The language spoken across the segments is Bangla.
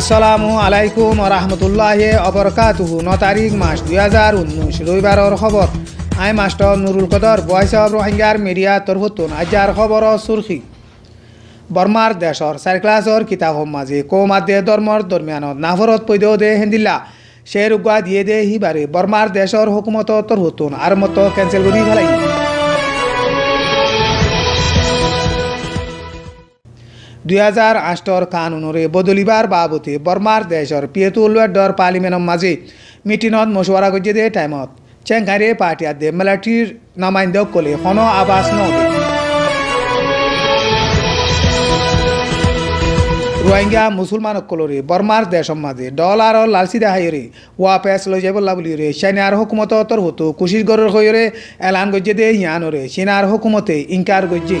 আসসালামু আলাইকুম রহমতুল্লাহ অবরকাত ন তারিখ মাস দুই হাজার উনিশ রবিবার খবর আই মাস্টর নুরুল কদর বয়স রোহিঙ্গার মিডিয়া তরভতুন আজার খবর সুরখি বর্মার দেশর চার ক্লাসর কিতাব মাঝে কৌ মাধ্যে ধর্মর দরমিয়ানত নাভরত পৈদেও দে হেন্দিল্লা সে রুগা দিয়ে দে হিবারে বর্মার দেশর হুকুমত তরভতুন আর মতো ক্যান্সেল করি ভালাই দুই হাজার আঠৰ কানুনৰে বদলিবাৰ বাবতে বর্মার দেশৰ পিয়েতুলৱাৰ দৰ পাৰ্লিমেণ্টৰ মাজে মিটিঙত মছৱাৰা গজ্জে দে টাইমত চেংঘাৰীয়ে পাৰ্টিয়াত দে মেলাটির নামাইন্দক ক'লে সন আৱাজ ন রোহিঙ্গা মুসলমান কলরে বর্মার দেশ মাঝে ডলার আর লালসি দেহাইরে পেস লৈ যাব লাবলিরে সেনার হুকুমত তর হতো কুশির গরের হইরে এলান গজ্জে দে ইয়ানরে সেনার হুকুমতে ইনকার গজ্জে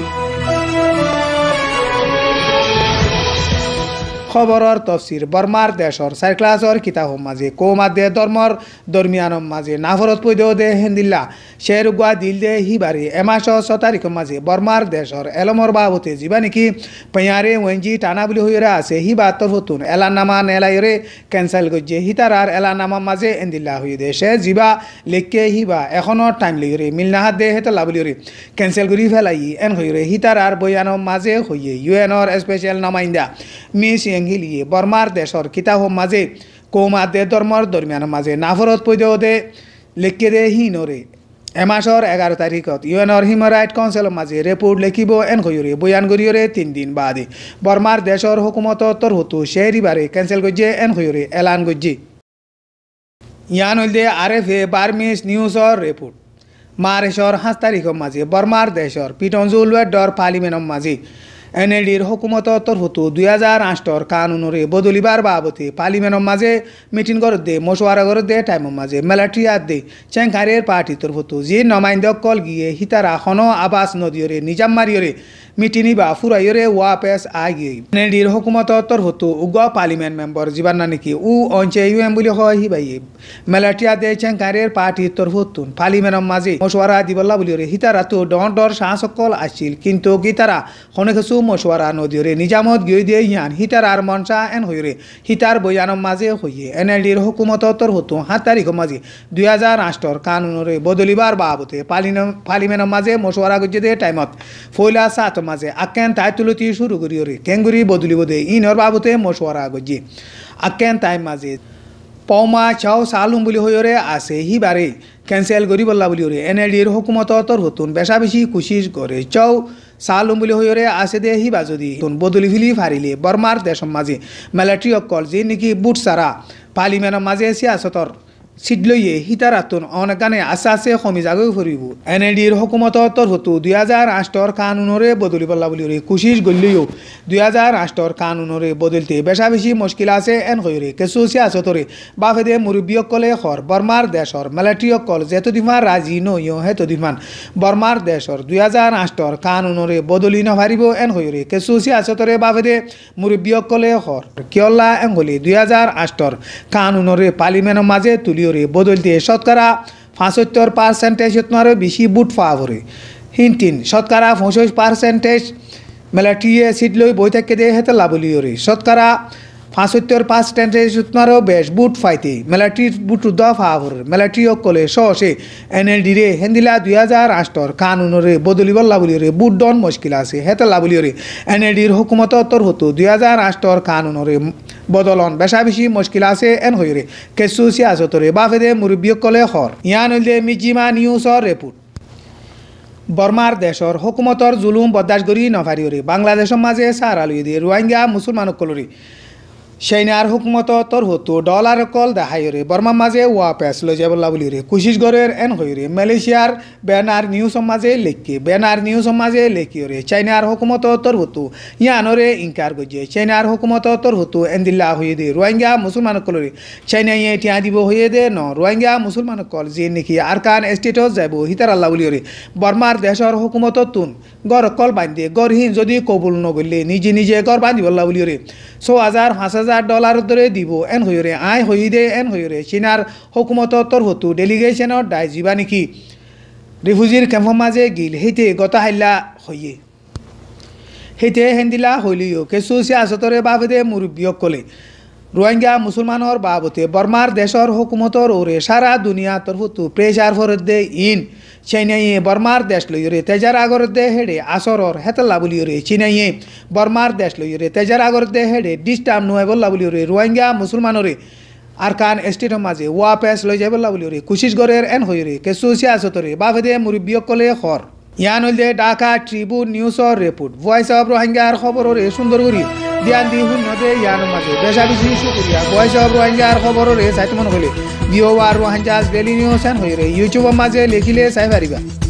খবরর তফসির বর্মার দেশর সাইক্লাসর কিতাব মাঝে কৌমা দে ধর্মর দরমিয়ানম মাঝে নাফরত পৈদেও দে হেন্দিল্লা শের গুয়া দিল দে হিবারি এমাস ছ তারিখ মাঝে বর্মার দেশর এলমর বাবতে যিবা নাকি পেঁয়ারে ওয়েঞ্জি টানা বুলি হইরা আছে হিবা তরফতুন এলানামা রে ক্যান্সেল করছে হিতারার এলানামা মাঝে এন্দিল্লা হই দে সে জীবা লেখকে বা এখনও টাইম লিগরে মিলনাহা দে হেতে রে ক্যান্সেল করি ফেলাই এন হইরে আর বৈয়ানম মাঝে হইয়ে ইউএনর স্পেশাল নামাইন্দা মিস ইং জেংগি লিয়ে বর্মার দেশর কিতাব মাঝে কৌমা দে ধর্মর দরমিয়ান মাঝে নাফরত পৈদেও দে লিখে দে নরে এমাসর এগারো তারিখত ইউএনর হিউম্যান রাইট কাউন্সিলৰ মাজে ৰেপৰ্ট লিখিব এন গৈৰে বয়ান তিন তিনিদিন বাদে বৰ্মাৰ দেশৰ হুকুমত তৰহতো বারে কেঞ্চেল কৰিছে এন গৈৰে এলান গজ্জি ইয়ান হ'ল the R F A Burmese নিউজৰ ৰেপৰ্ট মাৰ্চৰ সাত তাৰিখৰ মাজে বৰ্মাৰ দেশৰ পিটঞ্জুলৱেডৰ পার্লিমেন্টর মাজে এন এল ডিৰ দুই তৰফতো দুহেজাৰ আঠৰ কানুনৰে বদলিবাৰ বাবতে পার্লিমেন্টর মাজে মিটিং ঘৰত দে মশৱাৰা ঘৰত দে টাইমৰ মাজে মেলাট্ৰিয়াত দে পার্টি তরফতো যে নমাইন্দক কল গিয়ে সীতাৰাখনো আৱাস নদীৰে নিজাম মাৰিয়ৰে মিটিনি বা ফুরাইরে পেস আগে নেডির হকুমত হতো উগ পার্লিমেন্ট মেম্বার যাবার না নাকি উ অঞ্চে ইউএম এম বলে হি বাই মেলাটিয়া দেছেন কারের পার্টির তরফতুন পার্লিমেন্টর মাঝে মশওয়ারা দিবল্লা বলিয়রে হিতারা তো ডর ডর শাসকল আছিল কিন্তু গীতারা হনে কিছু মশওয়ারা নদীরে নিজামত গিয়ে দিয়ে ইয়ান হিতারার মনসা এন হইরে হিতার বয়ানর মাঝে হইয়ে এন হকুমত ডির হতো তরফতো সাত তারিখের মাঝে দুই হাজার আষ্টর কানুনরে বদলিবার বাবতে পার্লিমেন্টর মাঝে মশওয়ারা গজ্জে দিয়ে টাইমত ফইলা সাত মাঝে আকেন তাই তুলতি শুরু করি ওরে কেঙ্গুরি বদলিব দে ইনর বাবতে মশওয়ারা আগজি আকেন তাই মাঝে পৌমা চাও সালুম বুলি ওরে আছে হি বারে ক্যান্সেল করি বললা বুলি ওরে এন এল ডির হুকুমত তর হতুন বেশা বেশি কুশিস করে চাও সালুম বুলি ওরে আছে দে হি বাজদি বদলি ফিলি ফারিলে বর্মার দেশম মাঝে মিলিটারি অকল যে নাকি বুট সারা পার্লিমেন্টের মাঝে সিয়াসতর চিডলৈয়ে সীতাৰাতুন অন গানে আশা আছে কমি যাগৈ ফুৰিব এন এ ডিৰ হকুমতৰ তৰফতো দুহেজাৰ আঠৰ কানুনৰে বদলি পাল্লা বুলি ৰে কোচিছ দুই দুহেজাৰ আঠৰ কানুনৰে বদলিতে বেচা বেছি মুস্কিল আছে এন কৈৰে কেঁচু চিয়াচতৰে বাফেদে মুৰব্বীসকলে হৰ বৰ্মাৰ দেশৰ মিলিটাৰীসকল জেতুদিমান ৰাজি নৈও হেতুদিমান বৰ্মাৰ দেশৰ দুহেজাৰ আঠৰ কানুনৰে বদলি নাভাৰিব এন কৈৰে কেঁচু চিয়াচতৰে বাফেদে মুৰব্বীসকলে হৰ কিয়লা এংগলি দুই দুহেজাৰ আঠৰ কানুনৰে পাৰ্লিমেণ্টৰ মাজে তুলি ইউরি বদলতে শতকরা পাঁচত্তর পার্সেন্টেজ তোমার বেশি বুট ফাওয়ারে হিনটিন শতকরা পঁচিশ পার্সেন্টেজ মেলা টিয়ে সিট লই বই থাকে দিয়ে হেতে ইউরি শতকরা ফাঁসত্তর পাঁচ টেন্টে সুতমারও বেশ বুট ফাইতে মেলাটি বুটু দ ফাহর মেলাটি অকলে সহসে এন এল ডি রে হেন্দিলা দুই হাজার আষ্টর কানুনরে বদলিবল্লা বলি রে বুট ডন মুশকিল আছে হেতলা বলি রে এন এল ডির হুকুমত তোর হতো দুই হাজার আষ্টর কানুনরে বদলন বেশা বেশি মুশকিল আছে এন হই রে কেসু সিয়াসতরে মুরব্বী অকলে হর ইয়ান হইলে মিজিমা নিউজর রেপুট বর্মার দেশৰ হুকুমতৰ জুলুম বরদাস্ত কৰি নভাৰিয়ৰে বাংলাদেশৰ মাজে চাৰ আলুয়ে দিয়ে ৰোহিংগা মুছলমানক কলৰি হুকুমত হুকমত হতো ডলার কল বর্মা মাঝে মাজে ৱা পেচ লৈ বলি রে কুশিস গৰেৰ এন হৈৰে মালয়েছিয়াৰ বেনাৰ নিউজ সমাজে লেখি বেনাৰ নিউজ সমাজে লেখিৰে চাইনাৰ হুকুমত তৰহতো ইয়ানৰে ইনকার গজে চাইনাৰ হুকুমত তৰহতো এন্দিল্লা হৈ দে ৰোহিংগা চাইনা ইয়ে এতিয়া দিব হৈয়ে দে ন মুসলমান কল যি নেকি আৰকান ষ্টেটত যাব বলি রে বৰ্মাৰ দেশৰ হুকুমত তুন গড় কল বান্ধি গড়হীন যদি কবুল নগৰিলে নিজে নিজে গড় বান্ধিবলা বুলিৰে ছ হাজাৰ পাঁচ হাজাৰ হাজার ডলার দরে দিব এন হইরে আয় হইদে এন হইরে চীনার হকুমতর তরফতো ডেলিগেশনের দায় জীবা নেকি রিফিউজির কেম্প মাঝে গিল সেইতে গতা হাল্লা হইয়ে সেইতে হেন্দিলা হইলিও কেঁচু চিয়াচতরে বাপেদে মুরব্বীয়ক ক'লে রোহিঙ্গা মুসলমানৰ বাবতে বর্মার দেশৰ হুকুমতৰ ওৰে সারা দুনিয়া প্রেসার প্ৰেছাৰ দে ইন চেনাইয়ে বর্মার দেশ লৈৰে তেজাৰ আগৰ দে হেৰে আচৰৰ হেতলা বুলিয়ৰে চিনাইয়ে বর্মার দেশ লৈৰে তেজাৰ আগর দে হেৰে ডিষ্টাৰ্ব নোৱাই বল্লা বুলিয়ৰে রোহিঙ্গা মুছলমানৰে আরকান এস্টেটৰ মাজে ৱা পেছ লৈ যাবলা বুলিয়ৰে কুশিসগড়ের এন হৈৰে কেসু সিয়াসতরে বাফেদে মুৰব্বীসকলে খৰ ইয়ান হল ঢাকা ট্রিবিউন নিউজৰ ৰিপৰ্ট ভয়েছ অৱ ৰোহিংগাৰ খবৰৰে সুন্দৰগুৰি দিয়ান দি শূন্য দে ইয়ান মাঝে দেশা বিশি শুক্রিয়া বয়স রোহিঙ্গার খবর রে সাইট মন হলে জিও আর রোহিঙ্গা বেলি নিউজ হয়ে রে ইউটিউবের মাঝে লিখিলে চাই পারিবা